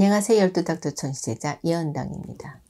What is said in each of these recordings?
안녕하세요. 열두닥도천 시제자 예은당입니다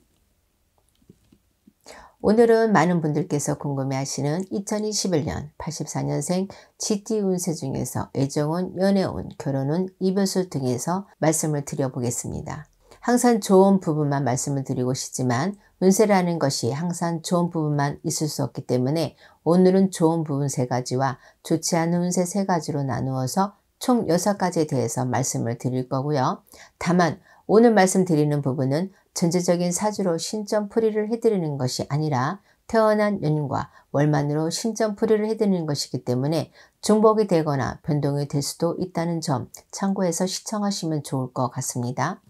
오늘은 많은 분들께서 궁금해하시는 2021년 84년생 GT 운세 중에서 애정운, 연애운, 결혼운, 이별수 등에서 말씀을 드려보겠습니다. 항상 좋은 부분만 말씀을 드리고 싶지만 운세라는 것이 항상 좋은 부분만 있을 수 없기 때문에 오늘은 좋은 부분 세 가지와 좋지 않은 운세 세 가지로 나누어서 총 6가지에 대해서 말씀을 드릴 거고요. 다만 오늘 말씀드리는 부분은 전제적인 사주로 신점풀이를 해드리는 것이 아니라 태어난 연과 월만으로 신점풀이를 해드리는 것이기 때문에 중복이 되거나 변동이 될 수도 있다는 점 참고해서 시청하시면 좋을 것 같습니다.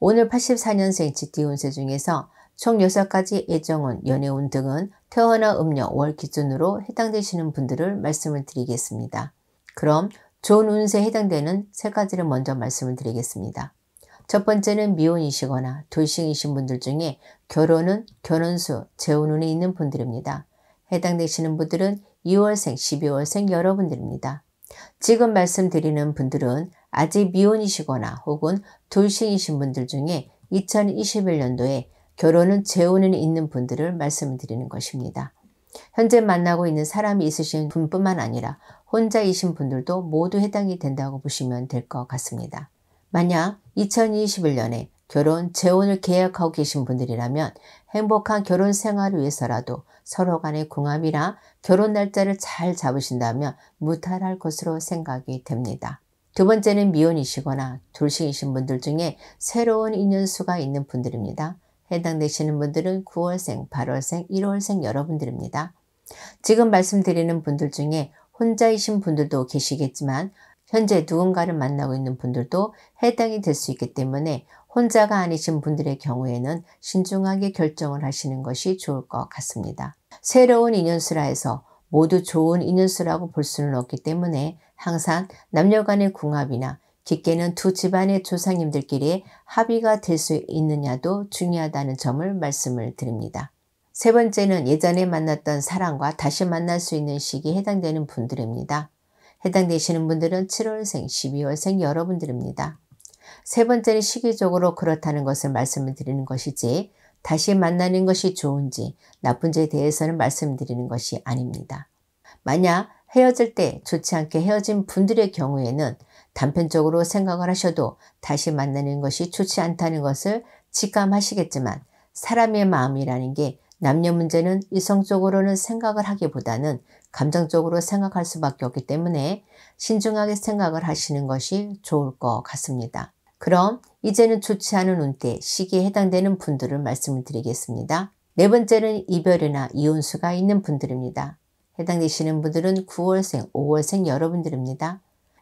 오늘 84년생 GT 운세 중에서 총 6가지 애정운, 연애운 등은 태어나 음력 월 기준으로 해당되시는 분들을 말씀을 드리겠습니다. 그럼 좋은 운세에 해당되는 세 가지를 먼저 말씀을 드리겠습니다. 첫 번째는 미혼이시거나 돌싱이신 분들 중에 결혼은 결혼수, 재혼운이 있는 분들입니다. 해당되시는 분들은 2월생, 12월생 여러분들입니다. 지금 말씀드리는 분들은 아직 미혼이시거나 혹은 돌싱이신 분들 중에 2021년도에 결혼은 재혼은 있는 분들을 말씀드리는 것입니다. 현재 만나고 있는 사람이 있으신 분뿐만 아니라 혼자이신 분들도 모두 해당이 된다고 보시면 될 것 같습니다. 만약 2021년에 결혼, 재혼을 계약하고 계신 분들이라면 행복한 결혼 생활을 위해서라도 서로 간의 궁합이나 결혼 날짜를 잘 잡으신다면 무탈할 것으로 생각이 됩니다. 두 번째는 미혼이시거나 돌싱이신 분들 중에 새로운 인연수가 있는 분들입니다. 해당되시는 분들은 9월생, 8월생, 1월생 여러분들입니다. 지금 말씀드리는 분들 중에 혼자이신 분들도 계시겠지만 현재 누군가를 만나고 있는 분들도 해당이 될 수 있기 때문에 혼자가 아니신 분들의 경우에는 신중하게 결정을 하시는 것이 좋을 것 같습니다. 새로운 인연수라 해서 모두 좋은 인연수라고 볼 수는 없기 때문에 항상 남녀 간의 궁합이나 깊게는 두 집안의 조상님들끼리 합의가 될 수 있느냐도 중요하다는 점을 말씀을 드립니다. 세 번째는 예전에 만났던 사람과 다시 만날 수 있는 시기에 해당되는 분들입니다. 해당되시는 분들은 7월생, 12월생 여러분들입니다. 세 번째는 시기적으로 그렇다는 것을 말씀을 드리는 것이지 다시 만나는 것이 좋은지 나쁜지에 대해서는 말씀드리는 것이 아닙니다. 만약 헤어질 때 좋지 않게 헤어진 분들의 경우에는 단편적으로 생각을 하셔도 다시 만나는 것이 좋지 않다는 것을 직감하시겠지만 사람의 마음이라는 게 남녀 문제는 이성적으로는 생각을 하기보다는 감정적으로 생각할 수밖에 없기 때문에 신중하게 생각을 하시는 것이 좋을 것 같습니다. 그럼 이제는 좋지 않은 운때 시기에 해당되는 분들을 말씀을 드리겠습니다. 네 번째는 이별이나 이혼수가 있는 분들입니다. 해당되시는 분들은 9월생, 5월생 여러분들입니다.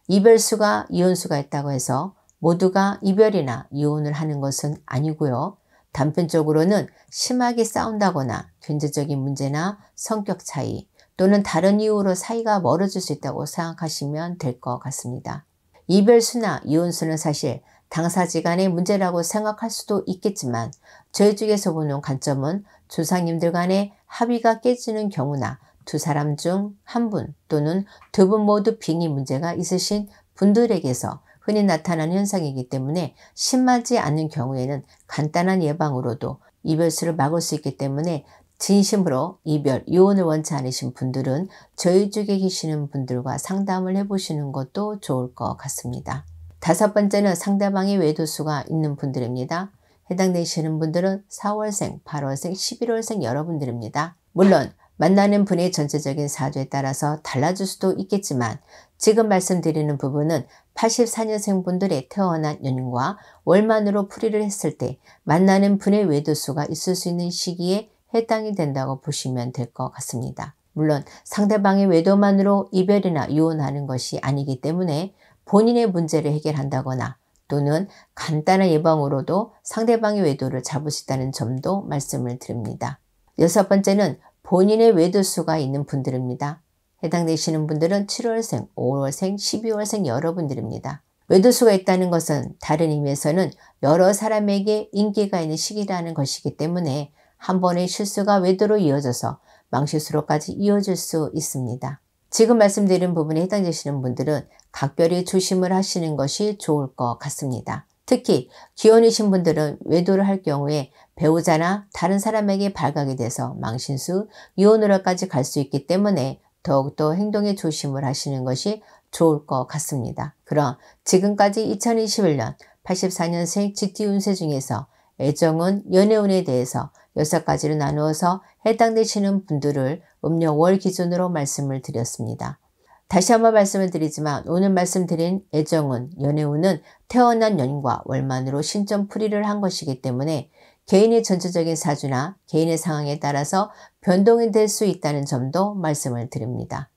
이별수가 이혼수가 있다고 해서 모두가 이별이나 이혼을 하는 것은 아니고요. 단편적으로는 심하게 싸운다거나 경제적인 문제나 성격 차이 또는 다른 이유로 사이가 멀어질 수 있다고 생각하시면 될 것 같습니다. 이별수나 이혼수는 사실 당사지 간의 문제라고 생각할 수도 있겠지만 저희 쪽에서 보는 관점은 조상님들 간의 합의가 깨지는 경우나 두 사람 중 한 분 또는 두 분 모두 빙의 문제가 있으신 분들에게서 흔히 나타나는 현상이기 때문에 심하지 않은 경우에는 간단한 예방으로도 이별수를 막을 수 있기 때문에 진심으로 이별, 이혼을 원치 않으신 분들은 저희 쪽에 계시는 분들과 상담을 해보시는 것도 좋을 것 같습니다. 다섯 번째는 상대방의 외도수가 있는 분들입니다. 해당되시는 분들은 4월생, 8월생, 11월생 여러분들입니다. 물론 만나는 분의 전체적인 사주에 따라서 달라질 수도 있겠지만 지금 말씀드리는 부분은 84년생 분들의 태어난 연인과 월만으로 풀이를 했을 때 만나는 분의 외도수가 있을 수 있는 시기에 해당이 된다고 보시면 될 것 같습니다. 물론 상대방의 외도만으로 이별이나 이혼하는 것이 아니기 때문에 본인의 문제를 해결한다거나 또는 간단한 예방으로도 상대방의 외도를 잡으시다는 점도 말씀을 드립니다. 여섯 번째는 본인의 외도수가 있는 분들입니다. 해당되시는 분들은 7월생, 5월생, 12월생 여러분들입니다. 외도수가 있다는 것은 다른 의미에서는 여러 사람에게 인기가 있는 시기라는 것이기 때문에 한 번의 실수가 외도로 이어져서 망실수로까지 이어질 수 있습니다. 지금 말씀드린 부분에 해당되시는 분들은 각별히 조심을 하시는 것이 좋을 것 같습니다. 특히 기혼이신 분들은 외도를 할 경우에 배우자나 다른 사람에게 발각이 돼서 망신수, 유언으로까지 갈 수 있기 때문에 더욱더 행동에 조심을 하시는 것이 좋을 것 같습니다. 그럼 지금까지 2021년 84년생 GT 운세 중에서 애정은 연애운에 대해서 6가지로 나누어서 해당되시는 분들을 음력 월 기준으로 말씀을 드렸습니다. 다시 한번 말씀을 드리지만 오늘 말씀드린 애정운, 연애운은 태어난 연인과 월만으로 신점풀이를 한 것이기 때문에 개인의 전체적인 사주나 개인의 상황에 따라서 변동이 될 수 있다는 점도 말씀을 드립니다.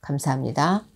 감사합니다.